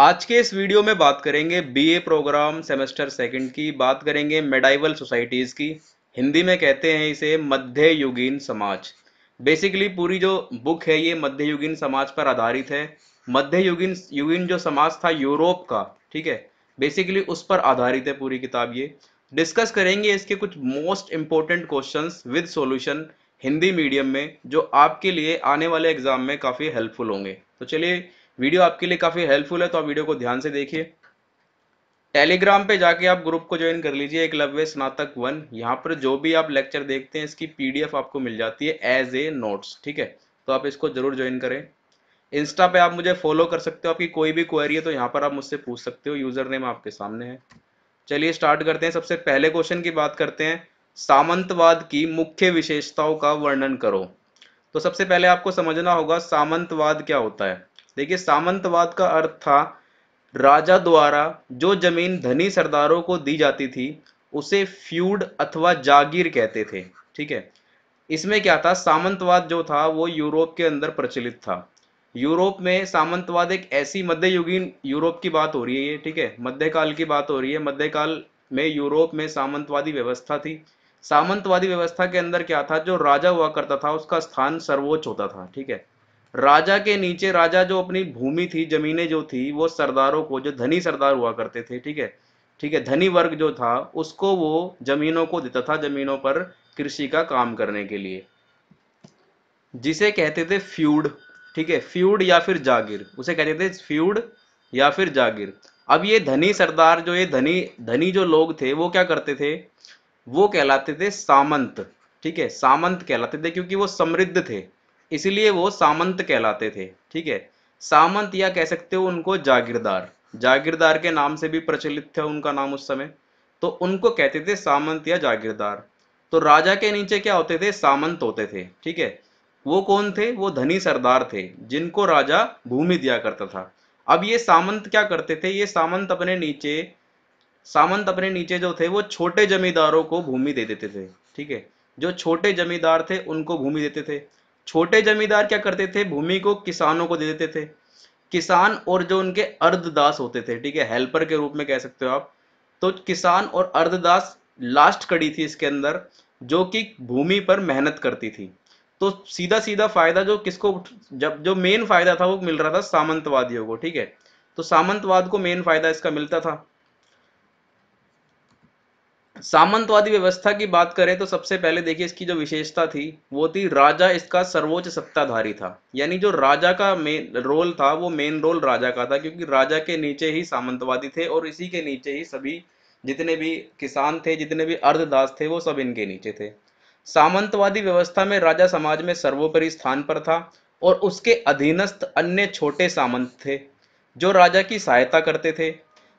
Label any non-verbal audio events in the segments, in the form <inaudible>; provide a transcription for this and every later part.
आज के इस वीडियो में बात करेंगे बीए प्रोग्राम सेमेस्टर सेकंड की बात करेंगे मेडाइवल सोसाइटीज़ की हिंदी में कहते हैं इसे मध्य समाज बेसिकली पूरी जो बुक है ये मध्य समाज पर आधारित है मध्य युगीन जो समाज था यूरोप का ठीक है बेसिकली उस पर आधारित है पूरी किताब ये डिस्कस करेंगे इसके कुछ most important question with solution Hindi medium में जो आपके लिए आने वाले एग्जाम में काफ़ी हेल्पफुल होंगे तो चलिए वीडियो आपके लिए काफ़ी हेल्पफुल है तो आप वीडियो को ध्यान से देखिए टेलीग्राम पे जाके आप ग्रुप को ज्वाइन कर लीजिए एक लव्य स्नातक वन यहाँ पर जो भी आप लेक्चर देखते हैं इसकी पीडीएफ आपको मिल जाती है एज ए नोट्स ठीक है तो आप इसको जरूर ज्वाइन करें इंस्टा पे आप मुझे फॉलो कर सकते हो आपकी कोई भी क्वेरी है तो यहाँ पर आप मुझसे पूछ सकते हो यूजर नेम आपके सामने है चलिए स्टार्ट करते हैं सबसे पहले क्वेश्चन की बात करते हैं सामंतवाद की मुख्य विशेषताओं का वर्णन करो तो सबसे पहले आपको समझना होगा सामंतवाद क्या होता है देखिए सामंतवाद का अर्थ था राजा द्वारा जो जमीन धनी सरदारों को दी जाती थी उसे फ्यूड अथवा जागीर कहते थे ठीक है इसमें क्या था सामंतवाद जो था वो यूरोप के अंदर प्रचलित था यूरोप में सामंतवाद एक ऐसी मध्ययुगीन यूरोप की बात हो रही है ठीक है मध्यकाल की बात हो रही है मध्यकाल में यूरोप में सामंतवादी व्यवस्था थी सामंतवादी व्यवस्था के अंदर क्या था जो राजा हुआ करता था उसका स्थान सर्वोच्च होता था ठीक है राजा के नीचे राजा जो अपनी भूमि थी जमीनें जो थी वो सरदारों को जो धनी सरदार हुआ करते थे ठीक है ठीक है धनी वर्ग जो था उसको वो जमीनों को देता था जमीनों पर कृषि का काम करने के लिए जिसे कहते थे फ्यूड ठीक है फ्यूड या फिर जागीर उसे कहते थे फ्यूड या फिर जागीर अब ये धनी सरदार जो ये धनी धनी जो लोग थे वो क्या करते थे वो कहलाते थे सामंत ठीक है सामंत कहलाते थे क्योंकि वो समृद्ध थे इसलिए वो सामंत कहलाते थे ठीक है सामंत या कह सकते हो उनको जागीरदार जागीरदार के नाम से भी प्रचलित था उनका नाम उस समय तो उनको कहते थे सामंत या जागीरदार तो राजा के नीचे क्या होते थे सामंत होते थे ठीक है वो कौन थे वो धनी सरदार थे जिनको राजा भूमि दिया करता था अब ये सामंत क्या करते थे ये सामंत अपने नीचे सामंत अपने नीचे जो थे वो छोटे जमींदारों को भूमि दे देते थे ठीक है जो छोटे जमींदार थे उनको भूमि देते थे छोटे जमींदार क्या करते थे भूमि को किसानों को दे देते थे किसान और जो उनके अर्धदास होते थे ठीक है हेल्पर के रूप में कह सकते हो आप तो किसान और अर्धदास लास्ट कड़ी थी इसके अंदर जो कि भूमि पर मेहनत करती थी तो सीधा सीधा फायदा जो किसको जब जो मेन फायदा था वो मिल रहा था सामंतवादियों को ठीक है तो सामंतवाद को मेन फायदा इसका मिलता था सामंतवादी व्यवस्था की बात करें तो सबसे पहले देखिए इसकी जो विशेषता थी वो थी राजा इसका सर्वोच्च सत्ताधारी था यानी जो राजा का मेन रोल था वो मेन रोल राजा का था क्योंकि राजा के नीचे ही सामंतवादी थे और इसी के नीचे ही सभी जितने भी किसान थे जितने भी अर्धदास थे वो सब इनके नीचे थे सामंतवादी व्यवस्था में राजा समाज में सर्वोपरि स्थान पर था और उसके अधीनस्थ अन्य छोटे सामंत थे जो राजा की सहायता करते थे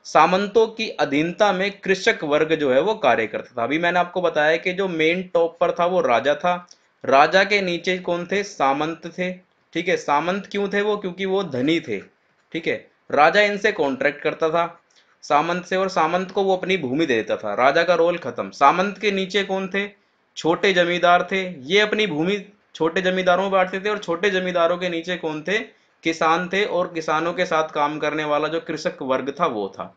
सामंतों की अधीनता में कृषक वर्ग जो है वो कार्य करता था अभी मैंने आपको बताया कि जो मेन टॉप पर था वो राजा था राजा के नीचे कौन थे सामंत थे ठीक है सामंत क्यों थे वो क्योंकि वो धनी थे ठीक है राजा इनसे कॉन्ट्रैक्ट करता था सामंत से और सामंत को वो अपनी भूमि दे देता था राजा का रोल खत्म सामंत के नीचे कौन थे छोटे जमींदार थे ये अपनी भूमि छोटे जमींदारों में बांटते थे और छोटे जमींदारों के नीचे कौन थे किसान थे और किसानों के साथ काम करने वाला जो कृषक वर्ग था वो था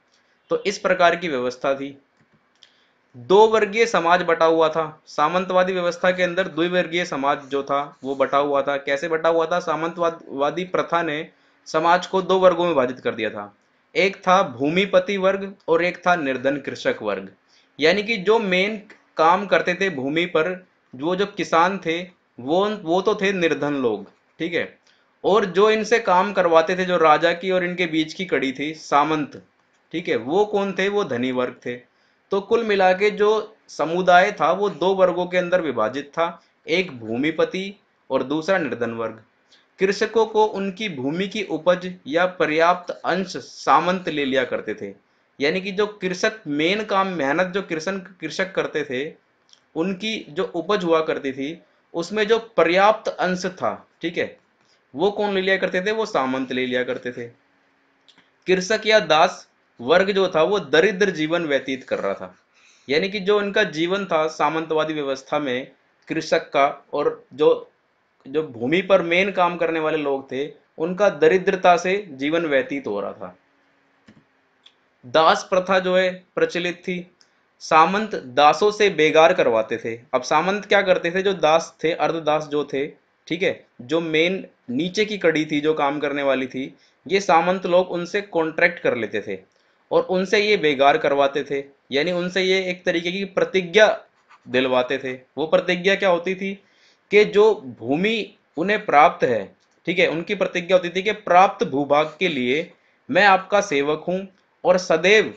तो इस प्रकार की व्यवस्था थी दो वर्गीय समाज बटा हुआ था सामंतवादी व्यवस्था के अंदर द्विवर्गीय समाज जो था वो बटा हुआ था कैसे बटा हुआ था सामंतवादी प्रथा ने समाज को दो वर्गों में विभाजित कर दिया था एक था भूमिपति वर्ग और एक था निर्धन कृषक वर्ग यानी कि जो मेन काम करते थे भूमि पर वो जो किसान थे वो वो तो थे निर्धन लोग ठीक है और जो इनसे काम करवाते थे जो राजा की और इनके बीच की कड़ी थी सामंत ठीक है वो कौन थे वो धनी वर्ग थे तो कुल मिला के जो समुदाय था वो दो वर्गों के अंदर विभाजित था एक भूमिपति और दूसरा निर्धन वर्ग कृषकों को उनकी भूमि की उपज या पर्याप्त अंश सामंत ले लिया करते थे यानी कि जो कृषक मेन काम मेहनत जो कृषण कृषक करते थे उनकी जो उपज हुआ करती थी उसमें जो पर्याप्त अंश था ठीक है वो कौन ले लिया करते थे वो सामंत ले लिया करते थे कृषक या दास वर्ग जो था वो दरिद्र जीवन व्यतीत कर रहा था यानी कि जो इनका जीवन था सामंतवादी व्यवस्था में कृषक का और जो जो भूमि पर मेन काम करने वाले लोग थे उनका दरिद्रता से जीवन व्यतीत हो रहा था दास प्रथा जो है प्रचलित थी सामंत दासों से बेगार करवाते थे अब सामंत क्या करते थे जो दास थे अर्धदास जो थे ठीक है जो मेन नीचे की कड़ी थी जो काम करने वाली थी ये सामंत लोग उनसे कॉन्ट्रैक्ट कर लेते थे और उनसे ये बेगार करवाते थे यानी उनसे ये एक तरीके की प्रतिज्ञा दिलवाते थे वो प्रतिज्ञा क्या होती थी कि जो भूमि उन्हें प्राप्त है ठीक है उनकी प्रतिज्ञा होती थी कि प्राप्त भूभाग के लिए मैं आपका सेवक हूँ और सदैव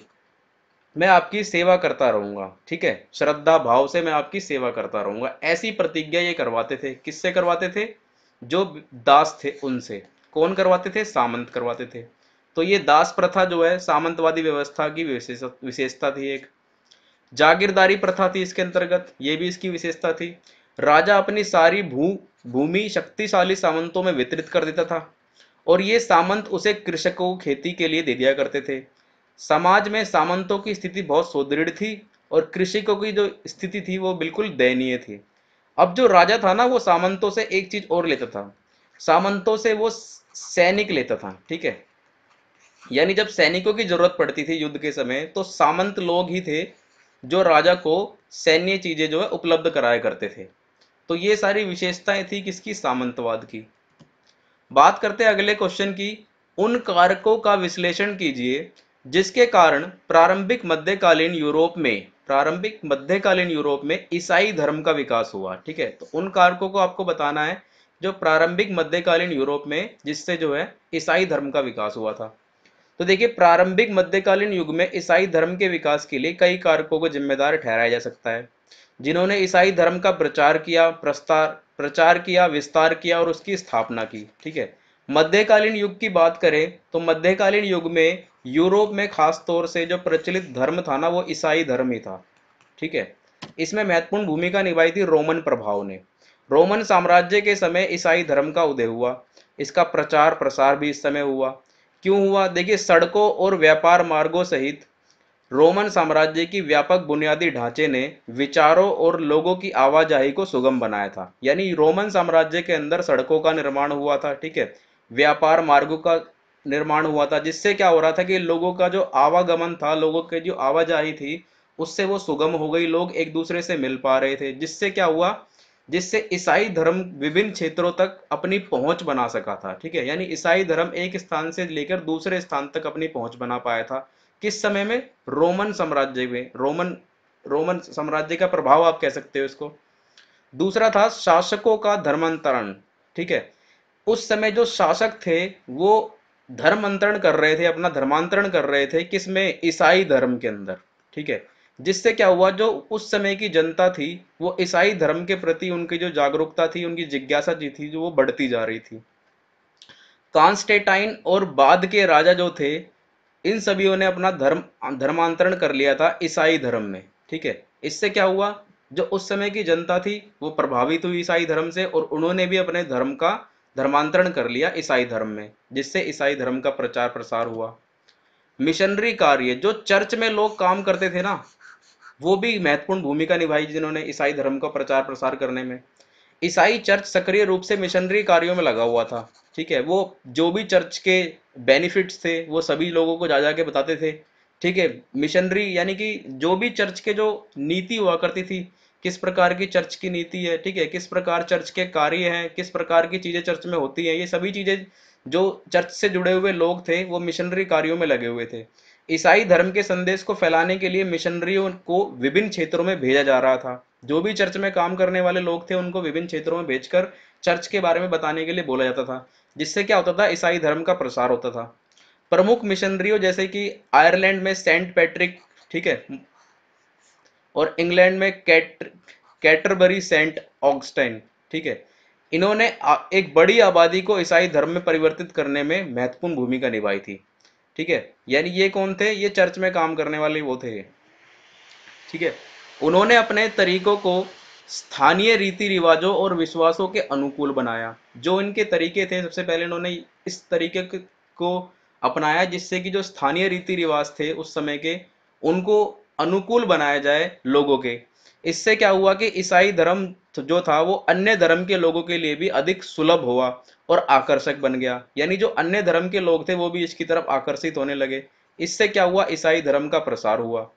मैं आपकी सेवा करता रहूंगा ठीक है श्रद्धा भाव से मैं आपकी सेवा करता रहूंगा ऐसी प्रतिज्ञा ये करवाते थे किससे करवाते थे जो दास थे उनसे कौन करवाते थे सामंत करवाते थे तो ये दास प्रथा जो है सामंतवादी व्यवस्था की विशेषता थी एक जागीरदारी प्रथा थी इसके अंतर्गत ये भी इसकी विशेषता थी राजा अपनी सारी भू भूमि शक्तिशाली सामंतों में वितरित कर देता था और ये सामंत उसे कृषकों खेती के लिए दे दिया करते थे समाज में सामंतों की स्थिति बहुत सुदृढ़ थी और कृषिकों की जो स्थिति थी वो बिल्कुल दयनीय थी अब जो राजा था ना वो सामंतों से एक चीज और लेता था सामंतों से वो सैनिक लेता था ठीक है यानी जब सैनिकों की जरूरत पड़ती थी युद्ध के समय तो सामंत लोग ही थे जो राजा को सैन्य चीजें जो है उपलब्ध कराया करते थे तो ये सारी विशेषताएं थी किसकी सामंतवाद की बात करते हैं अगले क्वेश्चन की उन कारकों का विश्लेषण कीजिए जिसके कारण प्रारंभिक मध्यकालीन यूरोप में प्रारंभिक मध्यकालीन यूरोप में ईसाई धर्म का विकास हुआ ठीक है तो उन कारकों को आपको बताना है जो प्रारंभिक मध्यकालीन यूरोप में जिससे जो है ईसाई धर्म का विकास हुआ था तो देखिए प्रारंभिक मध्यकालीन युग में ईसाई धर्म के विकास के लिए कई कारकों को जिम्मेदार ठहराया जा सकता है जिन्होंने ईसाई धर्म का प्रचार किया प्रस्तार प्रचार किया विस्तार किया और उसकी स्थापना की ठीक है मध्यकालीन युग की बात करें तो मध्यकालीन युग में यूरोप में खास तौर से जो प्रचलित धर्म था ना वो ईसाई धर्म ही था ठीक है इसमें महत्वपूर्ण भूमिका निभाई थी रोमन प्रभाव ने रोमन साम्राज्य के समय ईसाई धर्म का उदय हुआ इसका प्रचार प्रसार भी इस समय हुआ क्यों हुआ देखिए सड़कों और व्यापार मार्गों सहित रोमन साम्राज्य की व्यापक बुनियादी ढांचे ने विचारों और लोगों की आवाजाही को सुगम बनाया था यानी रोमन साम्राज्य के अंदर सड़कों का निर्माण हुआ था ठीक है व्यापार मार्गों का निर्माण हुआ था जिससे क्या हो रहा था कि लोगों का जो आवागमन था लोगों की जो आवाजाही थी उससे वो सुगम हो गई लोग एक दूसरे से मिल पा रहे थे जिससे क्या हुआ जिससे ईसाई धर्म विभिन्न क्षेत्रों तक अपनी पहुंच बना सका था ठीक है यानी ईसाई धर्म एक स्थान से लेकर दूसरे स्थान तक अपनी पहुंच बना पाया था किस समय में रोमन साम्राज्य में रोमन रोमन साम्राज्य का प्रभाव आप कह सकते हो इसको दूसरा था शासकों का धर्मांतरण ठीक है उस समय जो शासक थे वो धर्मांतरण कर रहे थे अपना धर्मांतरण कर रहे थे किसमें ईसाई धर्म के अंदर ठीक है जिससे क्या हुआ जो उस समय की जनता थी वो ईसाई धर्म के प्रति उनकी जो जागरूकता थी उनकी जिज्ञासा जी थी जो वो बढ़ती जा रही थी कांस्टेटाइन और बाद के राजा जो थे इन सभी ने अपना धर्म धर्मांतरण कर लिया था ईसाई धर्म में ठीक है इससे क्या हुआ जो उस समय की जनता थी वो प्रभावित हुई ईसाई धर्म से और उन्होंने भी अपने धर्म का धर्मांतरण कर लिया ईसाई धर्म में जिससे ईसाई धर्म का प्रचार प्रसार हुआ मिशनरी कार्य जो चर्च में लोग काम करते थे ना वो भी महत्वपूर्ण भूमिका निभाई जिन्होंने ईसाई धर्म का प्रचार प्रसार करने में ईसाई चर्च सक्रिय रूप से मिशनरी कार्यों में लगा हुआ था ठीक है वो जो भी चर्च के बेनिफिट्स थे वो सभी लोगों को जा जा के बताते थे ठीक है मिशनरी यानी कि जो भी चर्च के जो नीति हुआ करती थी किस प्रकार की चर्च की नीति है ठीक है किस प्रकार चर्च के कार्य हैं किस प्रकार की चीज़ें चर्च में होती हैं ये सभी चीज़ें जो चर्च से जुड़े हुए लोग थे वो मिशनरी कार्यों में लगे हुए थे ईसाई धर्म के संदेश को फैलाने के लिए मिशनरियों को विभिन्न क्षेत्रों में भेजा जा रहा था जो भी चर्च में काम करने वाले लोग थे उनको विभिन्न क्षेत्रों में भेजकर चर्च के बारे में बताने के लिए बोला जाता था जिससे क्या होता था ईसाई धर्म का प्रसार होता था प्रमुख मिशनरियों जैसे कि आयरलैंड में सेंट पैट्रिक ठीक है और इंग्लैंड में कैट कैटरबरी सेंट ऑगस्टाइन ठीक है इन्होंने एक बड़ी आबादी को ईसाई धर्म में परिवर्तित करने में महत्वपूर्ण भूमिका निभाई थी ठीक है यानी ये कौन थे ये चर्च में काम करने वाले वो थे ठीक है उन्होंने अपने तरीकों को स्थानीय रीति रिवाजों और विश्वासों के अनुकूल बनाया जो इनके तरीके थे सबसे पहले इन्होंने इस तरीके को अपनाया जिससे कि जो स्थानीय रीति रिवाज थे उस समय के उनको अनुकूल बनाया जाए लोगों के इससे क्या हुआ कि ईसाई धर्म जो था वो अन्य धर्म के लोगों के लिए भी अधिक सुलभ हुआ और आकर्षक बन गया यानी जो अन्य धर्म के लोग थे वो भी इसकी तरफ आकर्षित होने लगे इससे क्या हुआ ईसाई धर्म का प्रसार हुआ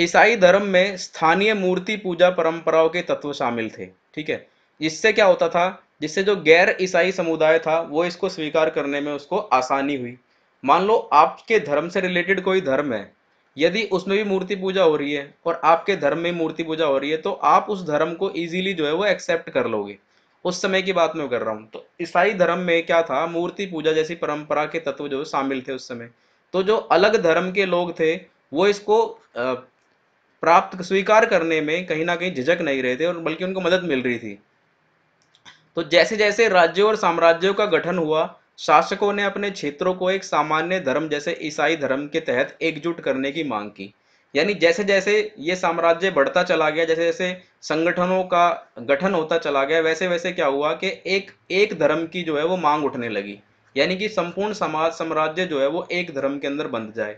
ईसाई धर्म में स्थानीय मूर्ति पूजा परंपराओं के तत्व शामिल थे ठीक है इससे क्या होता था जिससे जो गैर ईसाई समुदाय था वो इसको स्वीकार करने में उसको आसानी हुई मान लो आपके धर्म से रिलेटेड कोई धर्म है यदि उसमें भी मूर्ति पूजा हो रही है और आपके धर्म में मूर्ति पूजा हो रही है तो आप उस धर्म को इजीली जो है वो एक्सेप्ट कर लोगे उस समय की बात मैं कर रहा हूँ तो ईसाई धर्म में क्या था मूर्ति पूजा जैसी परंपरा के तत्व जो शामिल थे उस समय तो जो अलग धर्म के लोग थे वो इसको प्राप्त स्वीकार करने में कहीं ना कहीं झिझक नहीं रहे थे और बल्कि उनको मदद मिल रही थी तो जैसे जैसे राज्यों और साम्राज्यों का गठन हुआ शासकों ने अपने क्षेत्रों को एक सामान्य धर्म जैसे ईसाई धर्म के तहत एकजुट करने की मांग की यानी जैसे जैसे ये साम्राज्य बढ़ता चला गया जैसे जैसे संगठनों का गठन होता चला गया वैसे वैसे क्या हुआ कि एक एक धर्म की जो है वो मांग उठने लगी यानी कि संपूर्ण समाज साम्राज्य जो है वो एक धर्म के अंदर बंध जाए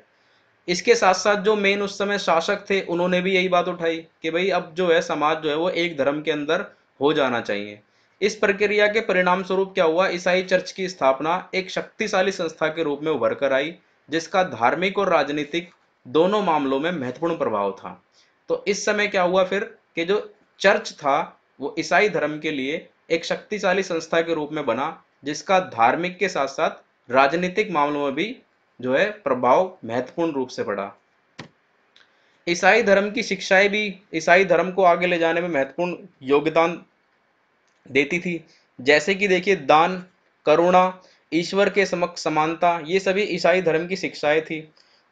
इसके साथ साथ जो मेन उस समय शासक थे उन्होंने भी यही बात उठाई कि भाई अब जो है समाज जो है वो एक धर्म के अंदर हो जाना चाहिए इस प्रक्रिया के परिणाम स्वरूप क्या हुआ ईसाई चर्च की स्थापना एक शक्तिशाली संस्था के रूप में उभर कर आई जिसका धार्मिक और राजनीतिक दोनों मामलों में महत्वपूर्ण प्रभाव था तो इस समय क्या हुआ फिर कि जो चर्च था वो ईसाई धर्म के लिए एक शक्तिशाली संस्था के रूप में बना जिसका धार्मिक के साथ साथ राजनीतिक मामलों में भी जो है प्रभाव महत्वपूर्ण रूप से पड़ा ईसाई धर्म की शिक्षाएं भी ईसाई धर्म को आगे ले जाने में महत्वपूर्ण योगदान देती थी जैसे कि देखिए दान करुणा ईश्वर के समक्ष समानता ये सभी ईसाई धर्म की शिक्षाएं थी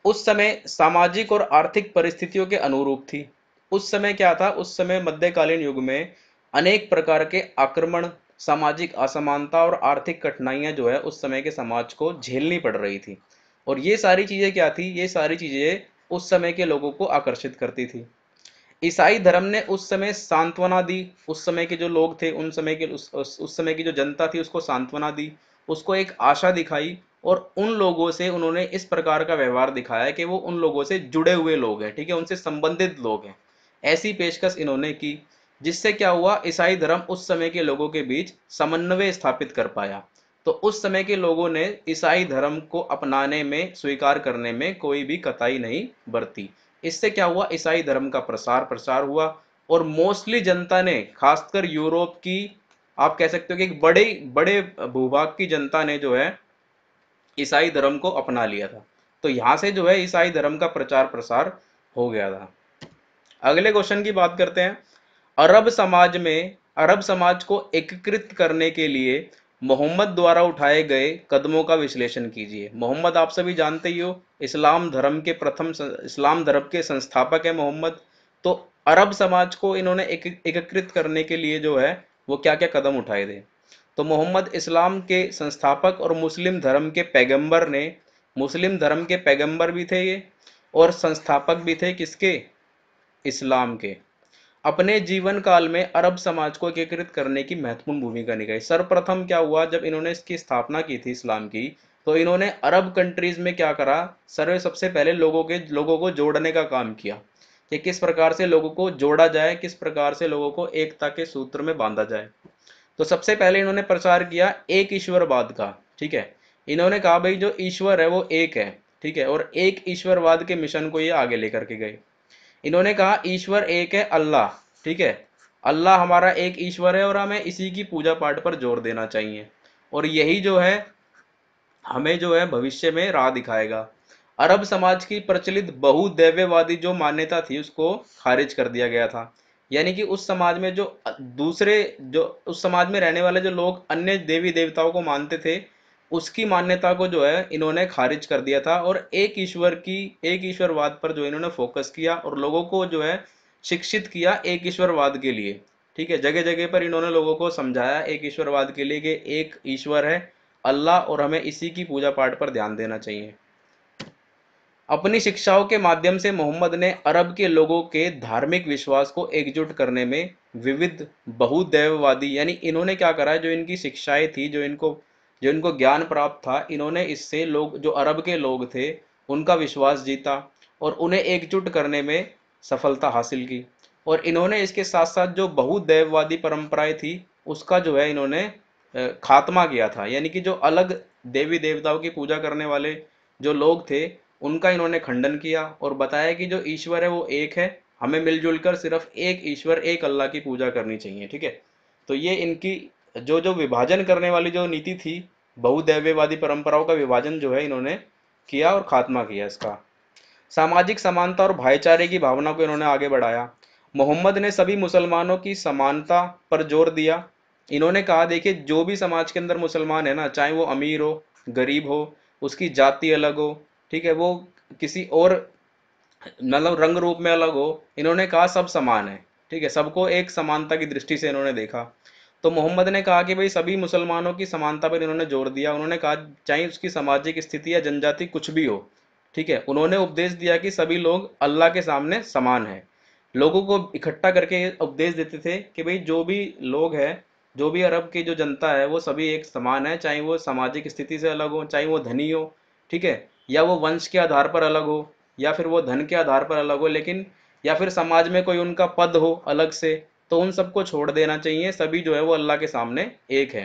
उस समय सामाजिक और आर्थिक परिस्थितियों के अनुरूप थी उस समय क्या था उस समय मध्यकालीन युग में अनेक प्रकार के आक्रमण सामाजिक असमानता और आर्थिक कठिनाइयां जो है उस समय के समाज को झेलनी पड़ रही थी और ये सारी चीज़ें क्या थी ये सारी चीज़ें उस समय के लोगों को आकर्षित करती थी ईसाई धर्म ने उस समय सांत्वना दी उस समय के जो लोग थे उन समय के उस, उस समय की जो जनता थी उसको सांत्वना दी उसको एक आशा दिखाई और उन लोगों से उन्होंने इस प्रकार का व्यवहार दिखाया कि वो उन लोगों से जुड़े हुए लोग हैं ठीक है उनसे संबंधित लोग हैं ऐसी पेशकश इन्होंने की जिससे क्या हुआ ईसाई धर्म उस समय के लोगों के बीच समन्वय स्थापित कर पाया तो उस समय के लोगों ने ईसाई धर्म को अपनाने में स्वीकार करने में कोई भी कताई नहीं बरती इससे क्या हुआ ईसाई धर्म का प्रसार प्रसार हुआ और मोस्टली जनता ने खासकर यूरोप की आप कह सकते हो कि एक बड़े बड़े भूभाग की जनता ने जो है ईसाई धर्म को अपना लिया था तो यहाँ से जो है ईसाई धर्म का प्रचार प्रसार हो गया था अगले क्वेश्चन की बात करते हैं अरब समाज में अरब समाज को एकीकृत करने के लिए मोहम्मद द्वारा उठाए गए कदमों का विश्लेषण कीजिए मोहम्मद आप सभी जानते ही हो इस्लाम धर्म के प्रथम इस्लाम धर्म के संस्थापक है मोहम्मद तो अरब समाज को इन्होंने एक, करने के लिए जो है वो क्या क्या कदम उठाए थे तो मोहम्मद इस्लाम के संस्थापक और मुस्लिम धर्म के पैगंबर ने मुस्लिम धर्म के पैगंबर भी थे ये और संस्थापक भी थे किसके इस्लाम के अपने जीवन काल में अरब समाज को एकीकृत करने की महत्वपूर्ण भूमिका निभाई सर्वप्रथम क्या हुआ जब इन्होंने इसकी स्थापना की थी इस्लाम की तो इन्होंने अरब कंट्रीज में क्या करा सर्वे सबसे पहले लोगों के लोगों को जोड़ने का काम किया कि किस प्रकार से लोगों को जोड़ा जाए किस प्रकार से लोगों को एकता के सूत्र में बांधा जाए तो सबसे पहले इन्होंने प्रचार किया एक ईश्वरवाद का ठीक है इन्होंने कहा भाई जो ईश्वर है वो एक है ठीक है और एक ईश्वरवाद के मिशन को ये आगे लेकर के गए इन्होंने कहा ईश्वर एक है अल्लाह ठीक है अल्लाह हमारा एक ईश्वर है और हमें इसी की पूजा पाठ पर जोर देना चाहिए और यही जो है हमें जो है भविष्य में राह दिखाएगा अरब समाज की प्रचलित बहुदैव्यवादी जो मान्यता थी उसको खारिज कर दिया गया था यानी कि उस समाज में जो दूसरे जो उस समाज में रहने वाले जो लोग अन्य देवी देवताओं को मानते थे उसकी मान्यता को जो है इन्होंने खारिज कर दिया था और एक ईश्वर की एक ईश्वरवाद पर जो इन्होंने फोकस किया और लोगों को जो है शिक्षित किया एक ईश्वरवाद के लिए ठीक है जगह जगह पर इन्होंने लोगों को समझाया एक ईश्वरवाद के लिए कि एक ईश्वर है अल्लाह और हमें इसी की पूजा पाठ पर ध्यान देना चाहिए अपनी शिक्षाओं के माध्यम से मोहम्मद ने अरब के लोगों के धार्मिक विश्वास को एकजुट करने में विविध बहुदैववादी यानी इन्होंने क्या करा जो इनकी शिक्षाएं थी जो इनको जो इनको ज्ञान प्राप्त था इन्होंने इससे लोग जो अरब के लोग थे उनका विश्वास जीता और उन्हें एकजुट करने में सफलता हासिल की और इन्होंने इसके साथ साथ जो बहुदैववादी परंपराएं थी उसका जो है इन्होंने खात्मा किया था यानी कि जो अलग देवी देवताओं की पूजा करने वाले जो लोग थे उनका इन्होंने खंडन किया और बताया कि जो ईश्वर है वो एक है हमें मिलजुल कर सिर्फ एक ईश्वर एक अल्लाह की पूजा करनी चाहिए ठीक है तो ये इनकी जो जो विभाजन करने वाली जो नीति थी बहुदैव्यवादी परंपराओं का विभाजन जो है इन्होंने किया और खात्मा किया इसका सामाजिक समानता और भाईचारे की भावना को इन्होंने आगे बढ़ाया मोहम्मद ने सभी मुसलमानों की समानता पर जोर दिया इन्होंने कहा देखिए जो भी समाज के अंदर मुसलमान है ना चाहे वो अमीर हो गरीब हो उसकी जाति अलग हो ठीक है वो किसी और मतलब रंग रूप में अलग हो इन्होंने कहा सब समान है ठीक है सबको एक समानता की दृष्टि से इन्होंने देखा तो मोहम्मद ने कहा कि भाई सभी मुसलमानों की समानता पर इन्होंने जोर दिया उन्होंने कहा चाहे उसकी सामाजिक स्थिति या जनजाति कुछ भी हो ठीक है उन्होंने उपदेश दिया कि सभी लोग अल्लाह के सामने समान है लोगों को इकट्ठा करके उपदेश देते थे कि भाई जो भी लोग हैं जो भी अरब की जो जनता है वो सभी एक समान है चाहे वो सामाजिक स्थिति से अलग हो चाहे वो धनी हो ठीक है या वो वंश के आधार पर अलग हो या फिर वो धन के आधार पर अलग हो लेकिन या फिर समाज में कोई उनका पद हो अलग से तो उन सबको छोड़ देना चाहिए सभी जो है वो अल्लाह के सामने एक है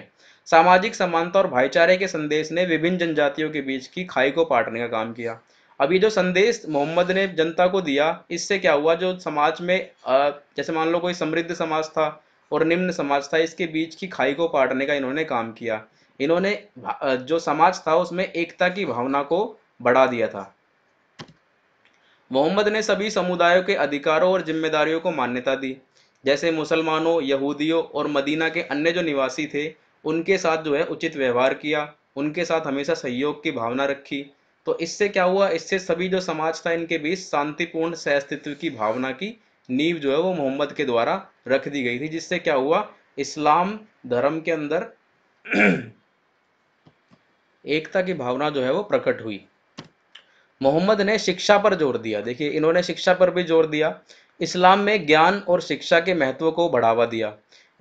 सामाजिक समानता और भाईचारे के संदेश ने विभिन्न जनजातियों के बीच की खाई को पाटने का काम किया अब ये जो संदेश मोहम्मद ने जनता को दिया इससे क्या हुआ जो समाज में जैसे मान लो कोई समृद्ध समाज था और निम्न समाज था इसके बीच की खाई को पाटने का इन्होंने काम किया इन्होंने जो समाज था उसमें एकता की भावना को बढ़ा दिया था मोहम्मद ने सभी समुदायों के अधिकारों और जिम्मेदारियों को मान्यता दी जैसे मुसलमानों यहूदियों और मदीना के अन्य जो निवासी थे उनके साथ जो है उचित व्यवहार किया उनके साथ हमेशा सहयोग की भावना रखी तो इससे क्या हुआ इससे सभी जो समाज था इनके बीच शांतिपूर्ण अस्तित्व की भावना की नींव जो है वो मोहम्मद के द्वारा रख दी गई थी जिससे क्या हुआ इस्लाम धर्म के अंदर <clears throat> एकता की भावना जो है वो प्रकट हुई मोहम्मद ने शिक्षा पर जोर दिया देखिए इन्होंने शिक्षा पर भी जोर दिया इस्लाम में ज्ञान और शिक्षा के महत्व को बढ़ावा दिया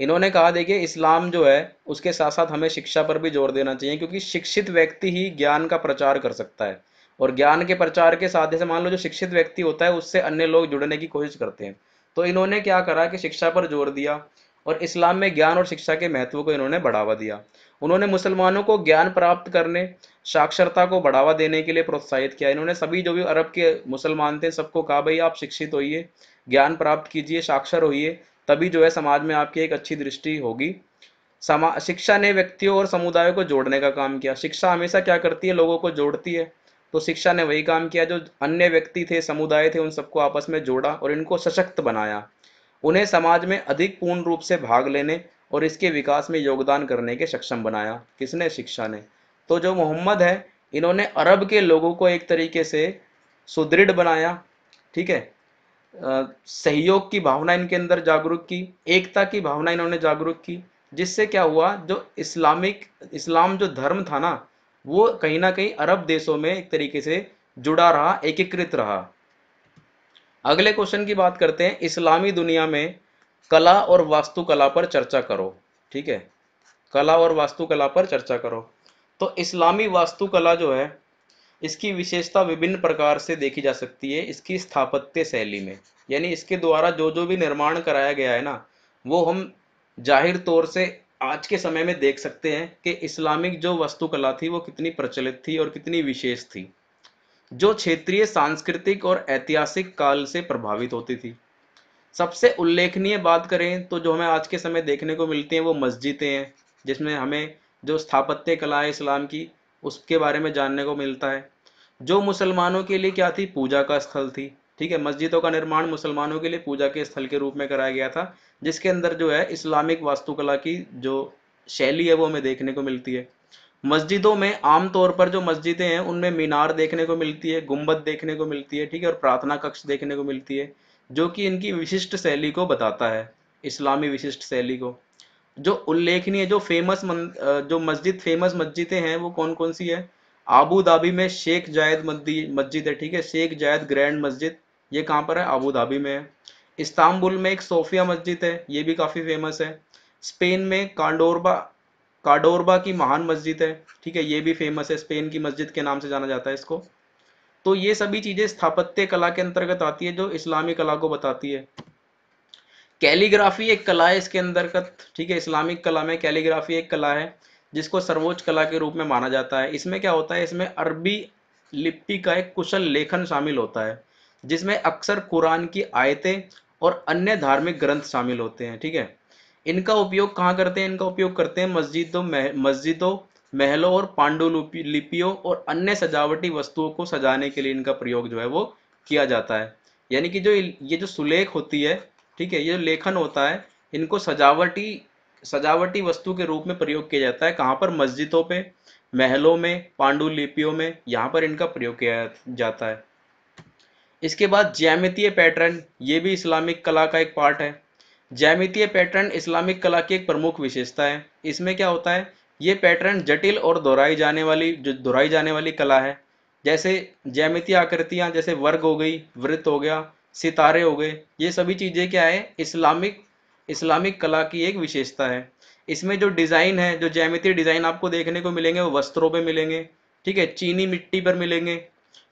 इन्होंने कहा देखिए इस्लाम जो है उसके साथ साथ हमें शिक्षा पर भी जोर देना चाहिए क्योंकि शिक्षित व्यक्ति ही ज्ञान का प्रचार कर सकता है और ज्ञान के प्रचार के साथ जैसे मान लो जो शिक्षित व्यक्ति होता है उससे अन्य लोग जुड़ने की कोशिश करते हैं तो इन्होंने क्या करा कि शिक्षा पर जोर दिया और इस्लाम में ज्ञान और शिक्षा के महत्व को इन्होंने बढ़ावा दिया उन्होंने मुसलमानों को ज्ञान प्राप्त करने साक्षरता को बढ़ावा देने के लिए प्रोत्साहित किया इन्होंने सभी जो भी अरब के मुसलमान थे सबको कहा भाई आप शिक्षित होइए ज्ञान प्राप्त कीजिए साक्षर होइए तभी जो है समाज में आपकी एक अच्छी दृष्टि होगी समा शिक्षा ने व्यक्तियों और समुदायों को जोड़ने का काम किया शिक्षा हमेशा क्या करती है लोगों को जोड़ती है तो शिक्षा ने वही काम किया जो अन्य व्यक्ति थे समुदाय थे उन सबको आपस में जोड़ा और इनको सशक्त बनाया उन्हें समाज में अधिक पूर्ण रूप से भाग लेने और इसके विकास में योगदान करने के सक्षम बनाया किसने शिक्षा ने तो जो मोहम्मद है इन्होंने अरब के लोगों को एक तरीके से सुदृढ़ बनाया ठीक है सहयोग की भावना इनके अंदर जागरूक की एकता की भावना इन्होंने जागरूक की जिससे क्या हुआ जो इस्लामिक इस्लाम जो धर्म था ना वो कहीं ना कहीं अरब देशों में एक तरीके से जुड़ा रहा एकीकृत रहा अगले क्वेश्चन की बात करते हैं इस्लामी दुनिया में कला और वास्तुकला पर चर्चा करो ठीक है कला और वास्तुकला पर चर्चा करो तो इस्लामी वास्तुकला जो है इसकी विशेषता विभिन्न प्रकार से देखी जा सकती है इसकी स्थापत्य शैली में यानी इसके द्वारा जो जो भी निर्माण कराया गया है ना वो हम जाहिर तौर से आज के समय में देख सकते हैं कि इस्लामिक जो वस्तुकला थी वो कितनी प्रचलित थी और कितनी विशेष थी जो क्षेत्रीय सांस्कृतिक और ऐतिहासिक काल से प्रभावित होती थी सबसे उल्लेखनीय बात करें तो जो हमें आज के समय देखने को मिलती हैं वो मस्जिदें हैं जिसमें हमें जो स्थापत्य कला है इस्लाम की उसके बारे में जानने को मिलता है जो मुसलमानों के लिए क्या थी पूजा का स्थल थी ठीक है मस्जिदों का निर्माण मुसलमानों के लिए पूजा के स्थल के रूप में कराया गया था जिसके अंदर जो है इस्लामिक वास्तुकला की जो शैली है वो हमें देखने को मिलती है मस्जिदों में आमतौर पर जो मस्जिदें हैं उनमें मीनार देखने को मिलती है गुम्बद देखने को मिलती है ठीक है और प्रार्थना कक्ष देखने को मिलती है जो कि इनकी विशिष्ट शैली को बताता है इस्लामी विशिष्ट शैली को जो उल्लेखनीय जो फेमस जो मस्जिद फेमस मस्जिदें हैं वो कौन कौन सी है आबू धाबी में शेख जायद मस्जिद है ठीक है शेख जायद ग्रैंड मस्जिद ये कहाँ पर है आबू धाबी में है इस्तांबुल में एक सोफिया मस्जिद है ये भी काफ़ी फेमस है स्पेन में कांडोरबा कांडोरबा की महान मस्जिद है ठीक है ये भी फेमस है स्पेन की मस्जिद के नाम से जाना जाता है इसको तो ये सभी चीज़ें स्थापत्य कला के अंतर्गत आती है जो इस्लामी कला को बताती है कैलीग्राफी एक कला है इसके अंतर्गत ठीक है इस्लामिक कला में कैलीग्राफी एक कला है जिसको सर्वोच्च कला के रूप में माना जाता है इसमें क्या होता है इसमें अरबी लिपि का एक कुशल लेखन शामिल होता है जिसमें अक्सर कुरान की आयतें और अन्य धार्मिक ग्रंथ शामिल होते हैं ठीक है इनका उपयोग कहाँ करते हैं इनका उपयोग करते हैं मस्जिदों मह, मस्जिदों महलों और लिपियों और अन्य सजावटी वस्तुओं को सजाने के लिए इनका प्रयोग जो है वो किया जाता है यानी कि जो ये जो सुलेख होती है ठीक है ये लेखन होता है इनको सजावटी सजावटी वस्तु के रूप में प्रयोग किया जाता है कहाँ पर मस्जिदों पे महलों में पांडुलिपियों में यहाँ पर इनका प्रयोग किया जाता है इसके बाद जैमितीय पैटर्न ये भी इस्लामिक कला का एक पार्ट है जैमितीय पैटर्न इस्लामिक कला की एक प्रमुख विशेषता है इसमें क्या होता है ये पैटर्न जटिल और दोहराई जाने वाली जो दोहराई जाने वाली कला है जैसे जैमितीय आकृतियाँ जैसे वर्ग हो गई वृत्त हो गया सितारे हो गए ये सभी चीज़ें क्या है इस्लामिक इस्लामिक कला की एक विशेषता है इसमें जो डिज़ाइन है जो जैमितीय डिज़ाइन आपको देखने को मिलेंगे वो वस्त्रों पे मिलेंगे ठीक है चीनी मिट्टी पर मिलेंगे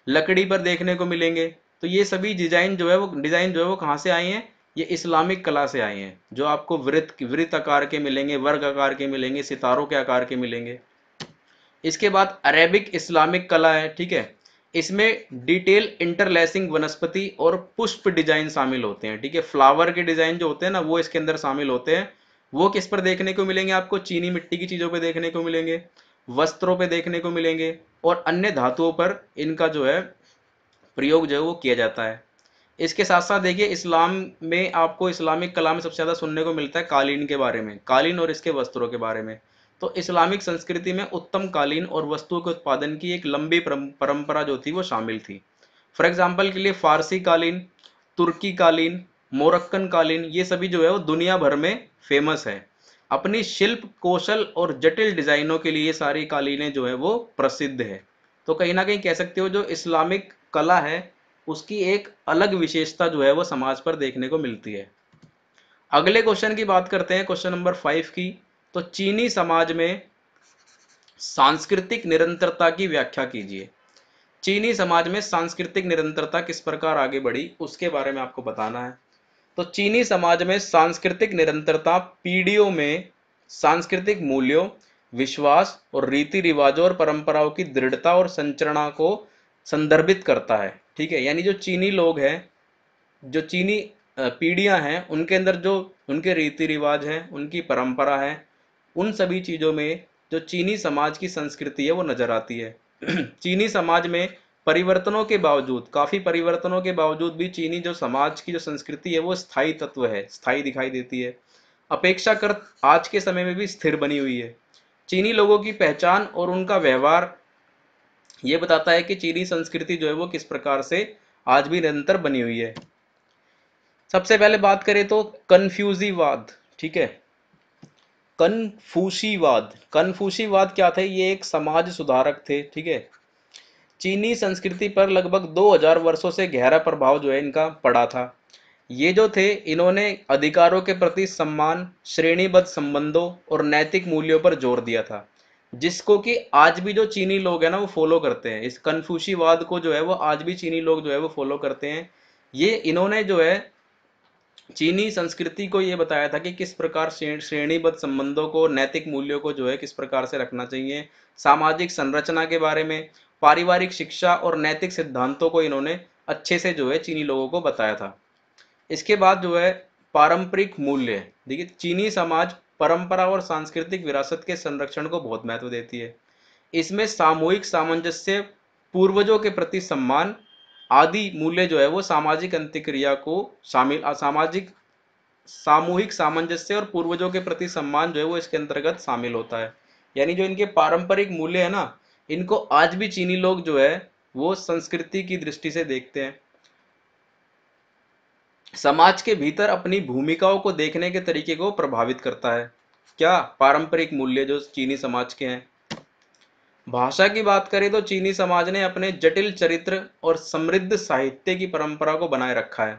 लकड़ी पर देखने को मिलेंगे तो ये सभी डिज़ाइन जो है वो डिज़ाइन जो है वो कहाँ से आई हैं ये इस्लामिक कला से आई हैं जो आपको वृत्त वृत्त आकार के मिलेंगे वर्ग आकार के मिलेंगे सितारों के आकार के मिलेंगे इसके बाद अरेबिक इस्लामिक कला है ठीक है इसमें डिटेल इंटरलेसिंग वनस्पति और पुष्प डिजाइन शामिल होते हैं ठीक है फ्लावर के डिजाइन जो होते हैं ना वो इसके अंदर शामिल होते हैं वो किस पर देखने को मिलेंगे आपको चीनी मिट्टी की चीज़ों पे देखने को मिलेंगे वस्त्रों पे देखने को मिलेंगे और अन्य धातुओं पर इनका जो है प्रयोग जो है वो किया जाता है इसके साथ साथ देखिए इस्लाम में आपको इस्लामिक कला में सबसे ज़्यादा सुनने को मिलता है कालीन के बारे में कालीन और इसके वस्त्रों के बारे में तो इस्लामिक संस्कृति में उत्तम कालीन और वस्तुओं के उत्पादन की एक लंबी परंपरा जो थी वो शामिल थी फॉर एग्जाम्पल के लिए फारसी कालीन तुर्की कालीन मोरक्कन कालीन ये सभी जो है वो दुनिया भर में फेमस है अपनी शिल्प कौशल और जटिल डिजाइनों के लिए सारी कालीनें जो है वो प्रसिद्ध है तो कहीं ना कहीं कह सकते हो जो इस्लामिक कला है उसकी एक अलग विशेषता जो है वो समाज पर देखने को मिलती है अगले क्वेश्चन की बात करते हैं क्वेश्चन नंबर फाइव की तो चीनी समाज में सांस्कृतिक निरंतरता की व्याख्या कीजिए चीनी समाज में सांस्कृतिक निरंतरता किस प्रकार आगे बढ़ी उसके बारे में आपको बताना है तो चीनी समाज में सांस्कृतिक निरंतरता पीढ़ियों में सांस्कृतिक मूल्यों विश्वास और रीति रिवाजों और परंपराओं की दृढ़ता और संचरणा को संदर्भित करता है ठीक है यानी जो चीनी लोग हैं जो चीनी पीढ़ियां हैं उनके अंदर जो उनके रीति रिवाज हैं उनकी परंपरा है उन सभी चीज़ों में जो चीनी समाज की संस्कृति है वो नज़र आती है <clears throat> चीनी समाज में परिवर्तनों के बावजूद काफ़ी परिवर्तनों के बावजूद भी चीनी जो समाज की जो संस्कृति है वो स्थायी तत्व है स्थायी दिखाई देती है अपेक्षाकृत आज के समय में भी स्थिर बनी हुई है चीनी लोगों की पहचान और उनका व्यवहार ये बताता है कि चीनी संस्कृति जो है वो किस प्रकार से आज भी निरंतर बनी हुई है सबसे पहले बात करें तो कन्फ्यूजीवाद ठीक है कन्फूशीवाद कन्फूशीवाद क्या थे ये एक समाज सुधारक थे ठीक है चीनी संस्कृति पर लगभग 2000 वर्षों से गहरा प्रभाव जो है इनका पड़ा था ये जो थे इन्होंने अधिकारों के प्रति सम्मान श्रेणीबद्ध संबंधों और नैतिक मूल्यों पर जोर दिया था जिसको कि आज भी जो चीनी लोग हैं ना वो फॉलो करते हैं इस कन्फ्यूशीवाद को जो है वो आज भी चीनी लोग जो है वो फॉलो करते हैं ये इन्होंने जो है चीनी संस्कृति को यह बताया था कि किस प्रकार श्रेणीबद्ध संबंधों को नैतिक मूल्यों को जो है किस प्रकार से रखना चाहिए सामाजिक संरचना के बारे में पारिवारिक शिक्षा और नैतिक सिद्धांतों को इन्होंने अच्छे से जो है चीनी लोगों को बताया था इसके बाद जो है पारंपरिक मूल्य देखिए चीनी समाज परंपरा और सांस्कृतिक विरासत के संरक्षण को बहुत महत्व देती है इसमें सामूहिक सामंजस्य पूर्वजों के प्रति सम्मान आदि मूल्य जो है वो सामाजिक अंत्यक्रिया को शामिल सामाजिक सामूहिक सामंजस्य और पूर्वजों के प्रति सम्मान जो है वो इसके अंतर्गत शामिल होता है यानी जो इनके पारंपरिक मूल्य है ना इनको आज भी चीनी लोग जो है वो संस्कृति की दृष्टि से देखते हैं समाज के भीतर अपनी भूमिकाओं को देखने के तरीके को प्रभावित करता है क्या पारंपरिक मूल्य जो चीनी समाज के हैं भाषा की बात करें तो चीनी समाज ने अपने जटिल चरित्र और समृद्ध साहित्य की परंपरा को बनाए रखा है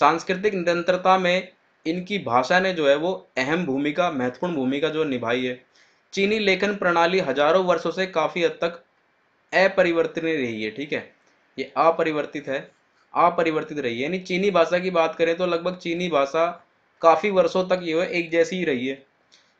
सांस्कृतिक निरंतरता में इनकी भाषा ने जो है वो अहम भूमिका महत्वपूर्ण भूमिका जो निभाई है चीनी लेखन प्रणाली हजारों वर्षों से काफ़ी हद तक अपरिवर्तनीय रही है ठीक है ये अपरिवर्तित है अपरिवर्तित रही है यानी चीनी भाषा की बात करें तो लगभग चीनी भाषा काफ़ी वर्षों तक ये एक जैसी ही रही है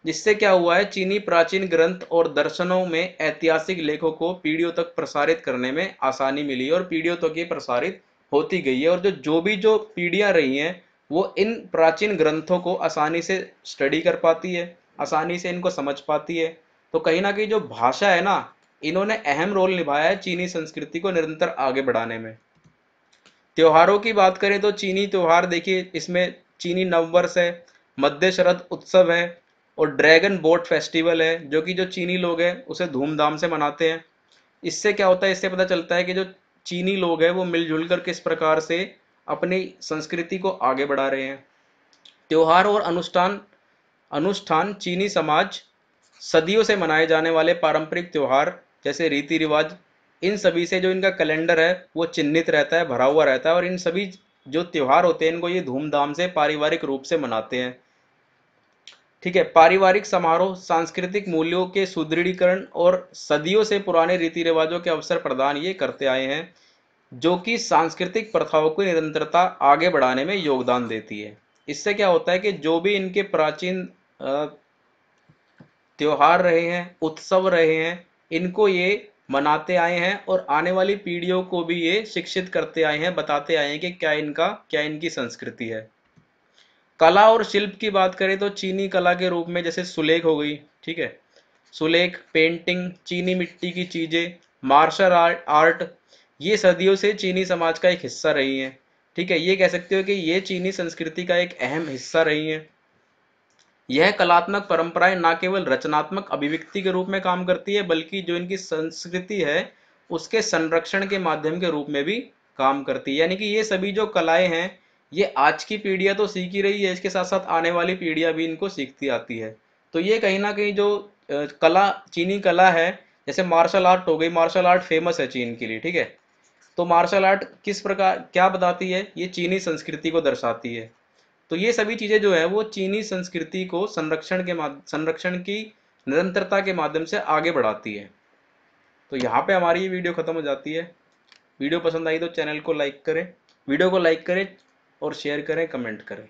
जिससे क्या हुआ है चीनी प्राचीन ग्रंथ और दर्शनों में ऐतिहासिक लेखों को पीढ़ियों तक प्रसारित करने में आसानी मिली और पीढ़ियों तक तो ये प्रसारित होती गई है और जो जो भी जो पीढ़ियाँ रही हैं वो इन प्राचीन ग्रंथों को आसानी से स्टडी कर पाती है आसानी से इनको समझ पाती है तो कहीं ना कहीं जो भाषा है ना इन्होंने अहम रोल निभाया है चीनी संस्कृति को निरंतर आगे बढ़ाने में त्योहारों की बात करें तो चीनी त्यौहार देखिए इसमें चीनी नववर्ष है मध्य शरद उत्सव है और ड्रैगन बोट फेस्टिवल है जो कि जो चीनी लोग हैं उसे धूमधाम से मनाते हैं इससे क्या होता है इससे पता चलता है कि जो चीनी लोग हैं वो मिलजुल कर किस प्रकार से अपनी संस्कृति को आगे बढ़ा रहे हैं त्यौहार और अनुष्ठान अनुष्ठान चीनी समाज सदियों से मनाए जाने वाले पारंपरिक त्यौहार जैसे रीति रिवाज इन सभी से जो इनका कैलेंडर है वो चिन्हित रहता है भरा हुआ रहता है और इन सभी जो त्यौहार होते हैं इनको ये धूमधाम से पारिवारिक रूप से मनाते हैं ठीक है पारिवारिक समारोह सांस्कृतिक मूल्यों के सुदृढ़ीकरण और सदियों से पुराने रीति रिवाजों के अवसर प्रदान ये करते आए हैं जो कि सांस्कृतिक प्रथाओं को निरंतरता आगे बढ़ाने में योगदान देती है इससे क्या होता है कि जो भी इनके प्राचीन त्यौहार रहे हैं उत्सव रहे हैं इनको ये मनाते आए हैं और आने वाली पीढ़ियों को भी ये शिक्षित करते आए हैं बताते आए हैं कि क्या इनका क्या इनकी संस्कृति है कला और शिल्प की बात करें तो चीनी कला के रूप में जैसे सुलेख हो गई ठीक है सुलेख पेंटिंग चीनी मिट्टी की चीज़ें मार्शल आर्ट आर्ट ये सदियों से चीनी समाज का एक हिस्सा रही है ठीक है ये कह सकते हो कि ये चीनी संस्कृति का एक अहम हिस्सा रही है यह कलात्मक परंपराएं ना केवल रचनात्मक अभिव्यक्ति के रूप में काम करती है बल्कि जो इनकी संस्कृति है उसके संरक्षण के माध्यम के रूप में भी काम करती है यानी कि ये सभी जो कलाएं हैं ये आज की पीढ़ियाँ तो सीख ही रही है इसके साथ साथ आने वाली पीढ़ियाँ भी इनको सीखती आती है तो ये कहीं ना कहीं जो कला चीनी कला है जैसे मार्शल आर्ट हो गई मार्शल आर्ट फेमस है चीन के लिए ठीक है तो मार्शल आर्ट किस प्रकार क्या बताती है ये चीनी संस्कृति को दर्शाती है तो ये सभी चीज़ें जो है वो चीनी संस्कृति को संरक्षण के संरक्षण की निरंतरता के माध्यम से आगे बढ़ाती है तो यहाँ पे हमारी ये वीडियो ख़त्म हो जाती है वीडियो पसंद आई तो चैनल को लाइक करें वीडियो को लाइक करें और शेयर करें कमेंट करें